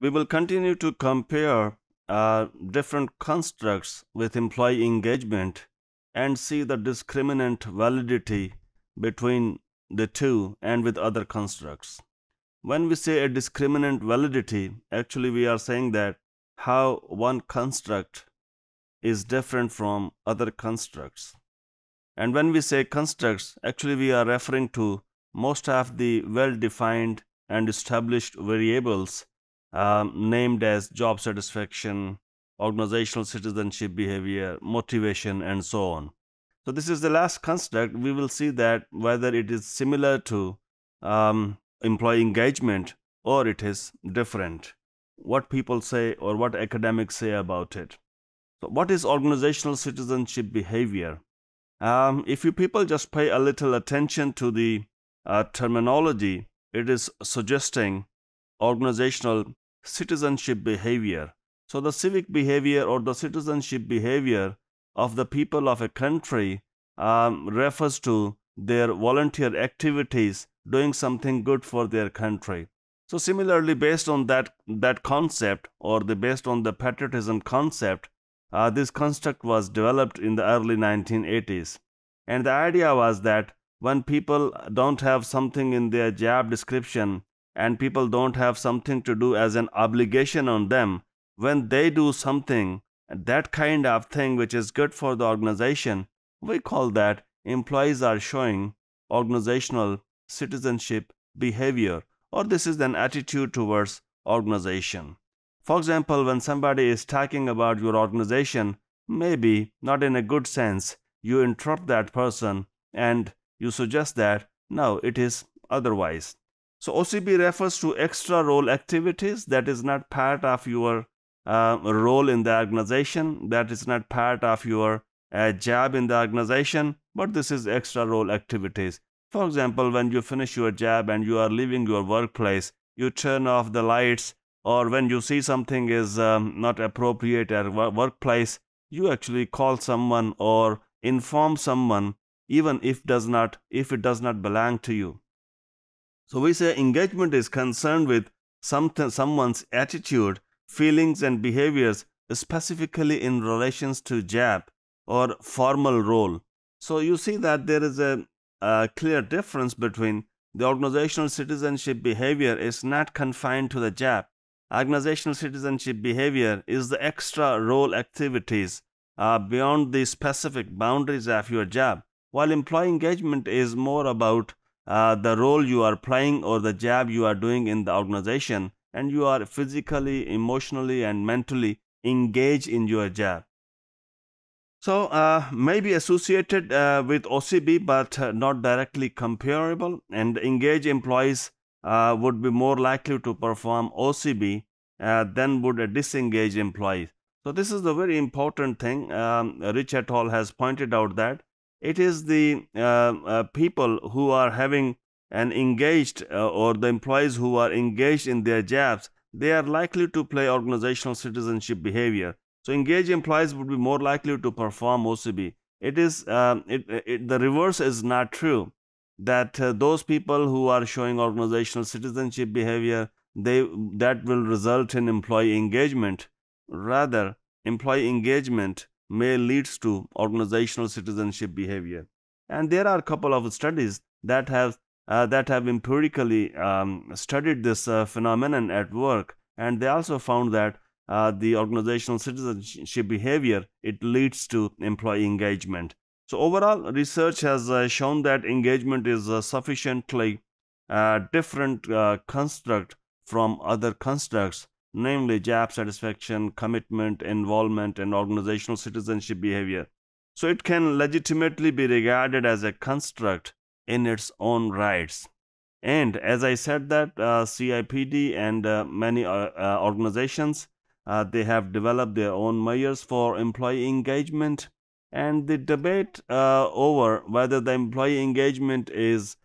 We will continue to compare uh, different constructs with employee engagement and see the discriminant validity between the two and with other constructs. When we say a discriminant validity, actually we are saying that how one construct is different from other constructs. And when we say constructs, actually we are referring to most of the well-defined and established variables um, named as job satisfaction, organizational citizenship behavior, motivation, and so on. So this is the last construct. We will see that whether it is similar to um, employee engagement or it is different. What people say or what academics say about it. So what is organizational citizenship behavior? Um, if you people just pay a little attention to the uh, terminology, it is suggesting organizational citizenship behavior. So the civic behavior or the citizenship behavior of the people of a country um, refers to their volunteer activities doing something good for their country. So similarly, based on that, that concept or the, based on the patriotism concept, uh, this construct was developed in the early 1980s. And the idea was that when people don't have something in their job description and people don't have something to do as an obligation on them when they do something that kind of thing which is good for the organization we call that employees are showing organizational citizenship behavior or this is an attitude towards organization for example when somebody is talking about your organization maybe not in a good sense you interrupt that person and you suggest that no it is otherwise so OCB refers to extra role activities that is not part of your uh, role in the organization, that is not part of your uh, job in the organization, but this is extra role activities. For example, when you finish your job and you are leaving your workplace, you turn off the lights, or when you see something is um, not appropriate at workplace, you actually call someone or inform someone, even if does not if it does not belong to you. So we say engagement is concerned with something, someone's attitude, feelings, and behaviors specifically in relations to job or formal role. So you see that there is a, a clear difference between the organizational citizenship behavior is not confined to the job. Organizational citizenship behavior is the extra role activities uh, beyond the specific boundaries of your job, while employee engagement is more about uh, the role you are playing or the job you are doing in the organization and you are physically, emotionally, and mentally engaged in your job. So, uh, maybe associated uh, with OCB but uh, not directly comparable, and engaged employees uh, would be more likely to perform OCB uh, than would a disengaged employee. So, this is the very important thing. Um, Richard Hall has pointed out that it is the uh, uh, people who are having an engaged uh, or the employees who are engaged in their jobs they are likely to play organizational citizenship behavior so engaged employees would be more likely to perform ocb it is um, it, it, the reverse is not true that uh, those people who are showing organizational citizenship behavior they that will result in employee engagement rather employee engagement may leads to organizational citizenship behavior. And there are a couple of studies that have uh, that have empirically um, studied this uh, phenomenon at work, and they also found that uh, the organizational citizenship behavior it leads to employee engagement. So overall, research has uh, shown that engagement is a uh, sufficiently uh, different construct from other constructs namely job satisfaction, commitment, involvement, and organizational citizenship behavior. So it can legitimately be regarded as a construct in its own rights. And as I said that uh, CIPD and uh, many uh, uh organizations, uh, they have developed their own measures for employee engagement. And the debate uh, over whether the employee engagement is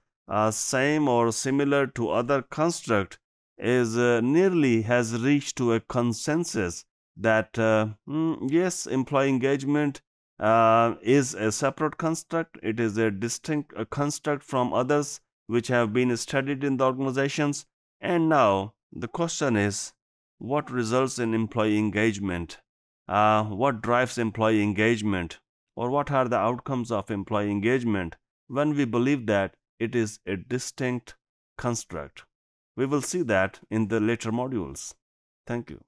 same or similar to other construct is uh, nearly has reached to a consensus that uh, hmm, yes, employee engagement uh, is a separate construct. It is a distinct construct from others which have been studied in the organizations. And now the question is, what results in employee engagement? Uh, what drives employee engagement? Or what are the outcomes of employee engagement when we believe that it is a distinct construct? We will see that in the later modules. Thank you.